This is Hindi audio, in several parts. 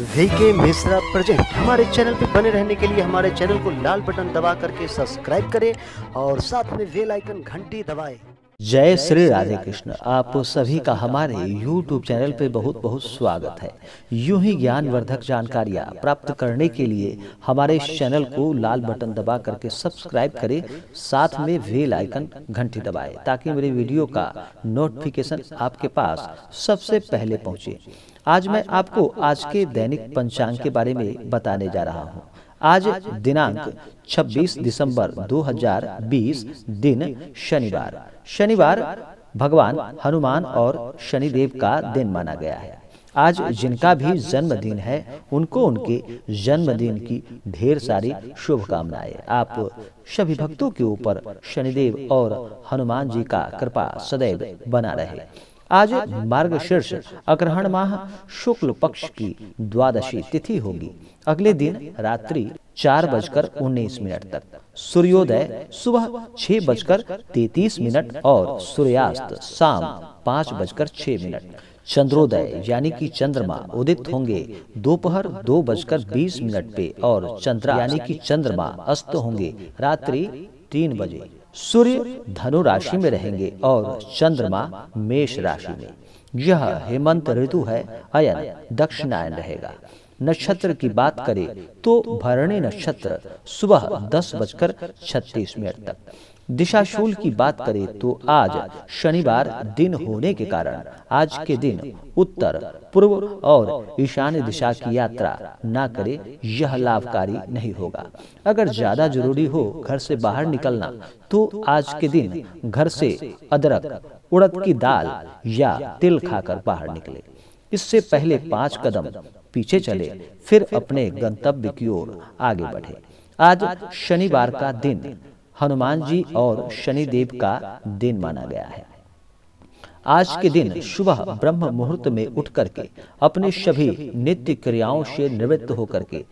वीके मिश्रा प्रेजेंट हमारे चैनल पर बने रहने के लिए हमारे चैनल को लाल बटन दबा करके सब्सक्राइब करें और साथ में बेल आइकन घंटी दबाएं जय श्री राधे कृष्ण आप सभी का हमारे YouTube चैनल पर बहुत बहुत स्वागत है यूं ही ज्ञानवर्धक जानकारियां प्राप्त करने के लिए हमारे चैनल को लाल बटन दबा करके सब्सक्राइब करें साथ में वेल आइकन घंटी दबाएं ताकि मेरे वीडियो का नोटिफिकेशन आपके पास सबसे पहले पहुंचे आज मैं आपको आज के दैनिक पंचांग के बारे में बताने जा रहा हूँ आज दिनांक 26 दिसंबर 2020 दिन शनिवार शनिवार भगवान हनुमान और शनिदेव का दिन माना गया है आज जिनका भी जन्मदिन है उनको उनके जन्मदिन की ढेर सारी शुभकामनाएं आप सभी भक्तों के ऊपर शनिदेव और हनुमान जी का कृपा सदैव बना रहे आज मार्ग शीर्ष अग्रहण माह शुक्ल पक्ष की द्वादशी तिथि होगी अगले दिन रात्रि चार बजकर उन्नीस मिनट तक सूर्योदय सुबह छह बजकर तैतीस मिनट और सूर्यास्त शाम पाँच बजकर छह मिनट चंद्रोदय यानी कि चंद्रमा उदित होंगे दोपहर दो, दो बजकर बीस मिनट पे और चंद्र यानी कि चंद्रमा अस्त होंगे रात्रि तीन बजे सूर्य धनु राशि में रहेंगे और चंद्रमा मेष राशि में यह हेमंत ऋतु है अयन दक्षिणायन रहेगा नक्षत्र की बात करें तो भरणी नक्षत्र सुबह दस बजकर छत्तीस मिनट तक दिशा शूल की बात करें तो आज शनिवार दिन होने के कारण आज के दिन उत्तर पूर्व और ईशान्य दिशा की यात्रा ना करें यह लाभकारी नहीं होगा अगर ज्यादा जरूरी हो घर से बाहर निकलना तो आज के दिन घर से अदरक उड़द की दाल या तिल खाकर बाहर निकले इससे पहले पांच कदम पीछे चले फिर अपने गंतव्य की ओर आगे बढ़े आज शनिवार का दिन हनुमान जी और शनिदेव का दिन माना गया है आज के दिन सुबह ब्रह्म मुहूर्त में उठ करके अपने सभी नित्य क्रियाओं से निवृत्त होकर के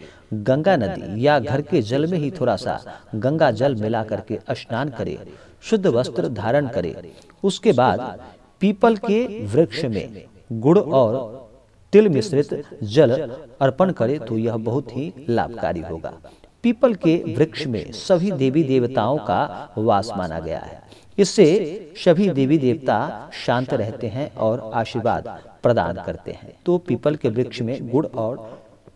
गंगा नदी या घर के जल में ही थोड़ा सा गंगा जल मिला करके स्नान करे शुद्ध वस्त्र धारण करे उसके बाद पीपल के वृक्ष में गुड़ और तिल मिश्रित जल अर्पण करे तो, तो यह बहुत ही लाभकारी होगा पीपल के वृक्ष में सभी देवी देवताओं का वास माना गया है इससे सभी देवी देवता शांत रहते हैं और आशीर्वाद प्रदान करते हैं तो, तो पीपल के वृक्ष में गुड़ और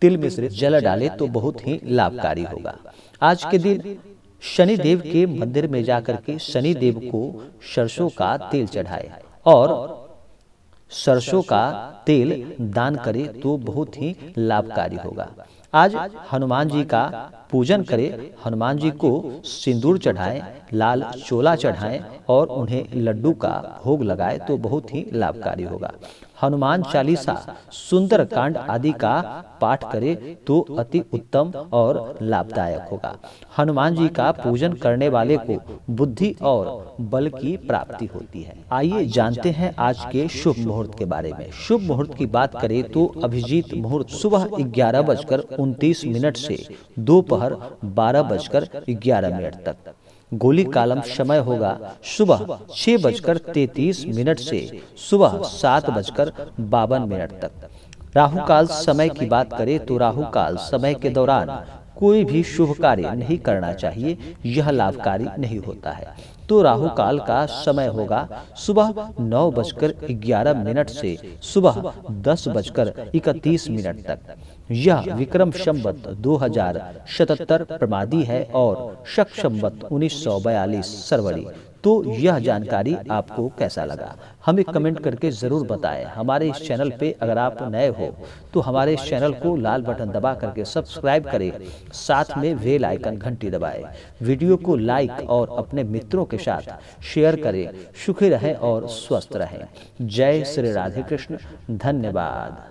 तिल मिश्रित जल डाले तो, तो बहुत ही लाभकारी होगा आज के दिन शनि देव के मंदिर में जाकर के शनि देव को सरसों का तेल चढ़ाए और सरसों का तेल दान करे तो, तो बहुत ही लाभकारी होगा आज हनुमान जी का पूजन करें हनुमान जी को सिंदूर चढ़ाएं, लाल चोला चढ़ाएं और उन्हें लड्डू का भोग लगाएं तो बहुत ही लाभकारी होगा हनुमान चालीसा सुंदर कांड आदि का पाठ करे तो, तो अति उत्तम और लाभदायक होगा हनुमान जी का पूजन करने वाले को बुद्धि और बल की प्राप्ति होती है आइए जानते हैं आज के शुभ मुहूर्त के बारे में शुभ मुहूर्त की बात करें तो, तो अभिजीत मुहूर्त सुबह ग्यारह बजकर उनतीस मिनट से दोपहर बारह बजकर ग्यारह मिनट तक गोली कालम समय होगा सुबह छह बजकर तैतीस मिनट से सुबह सात बजकर बावन मिनट तक राहु काल समय की बात तो करें तो राहु काल समय के दौरान कोई भी शुभ कार्य नहीं करना चाहिए यह लाभकारी नहीं होता है तो राहु काल का समय होगा सुबह नौ बजकर ग्यारह मिनट से सुबह दस बजकर इकतीस मिनट तक यह विक्रम संबत दो हजार सतहत्तर प्रमादी है और शक संबत उन्नीस सौ बयालीस सरवरी तो, तो यह जानकारी आपको कैसा लगा हमें कमेंट करके ज़रूर बताएं हमारे इस चैनल पे अगर आप नए हो तो, तो हमारे इस चैनल को लाल बटन दबा करके सब्सक्राइब करें साथ में वेल आइकन घंटी दबाएं वीडियो को लाइक और अपने मित्रों के साथ शेयर करें सुखी रहें और स्वस्थ रहें जय श्री राधे कृष्ण धन्यवाद